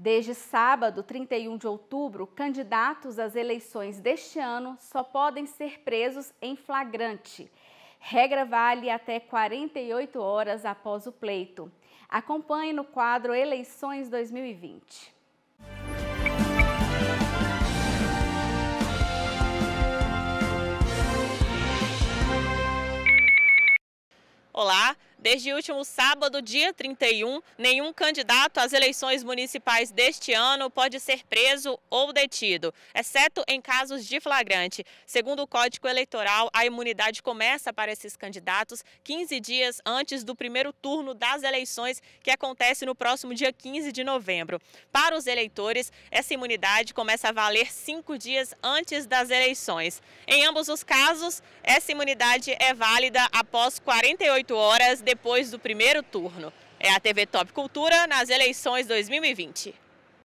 Desde sábado, 31 de outubro, candidatos às eleições deste ano só podem ser presos em flagrante. Regra vale até 48 horas após o pleito. Acompanhe no quadro Eleições 2020. Olá, Desde o último sábado, dia 31, nenhum candidato às eleições municipais deste ano pode ser preso ou detido, exceto em casos de flagrante. Segundo o Código Eleitoral, a imunidade começa para esses candidatos 15 dias antes do primeiro turno das eleições, que acontece no próximo dia 15 de novembro. Para os eleitores, essa imunidade começa a valer cinco dias antes das eleições. Em ambos os casos, essa imunidade é válida após 48 horas depois do primeiro turno. É a TV Top Cultura nas eleições 2020.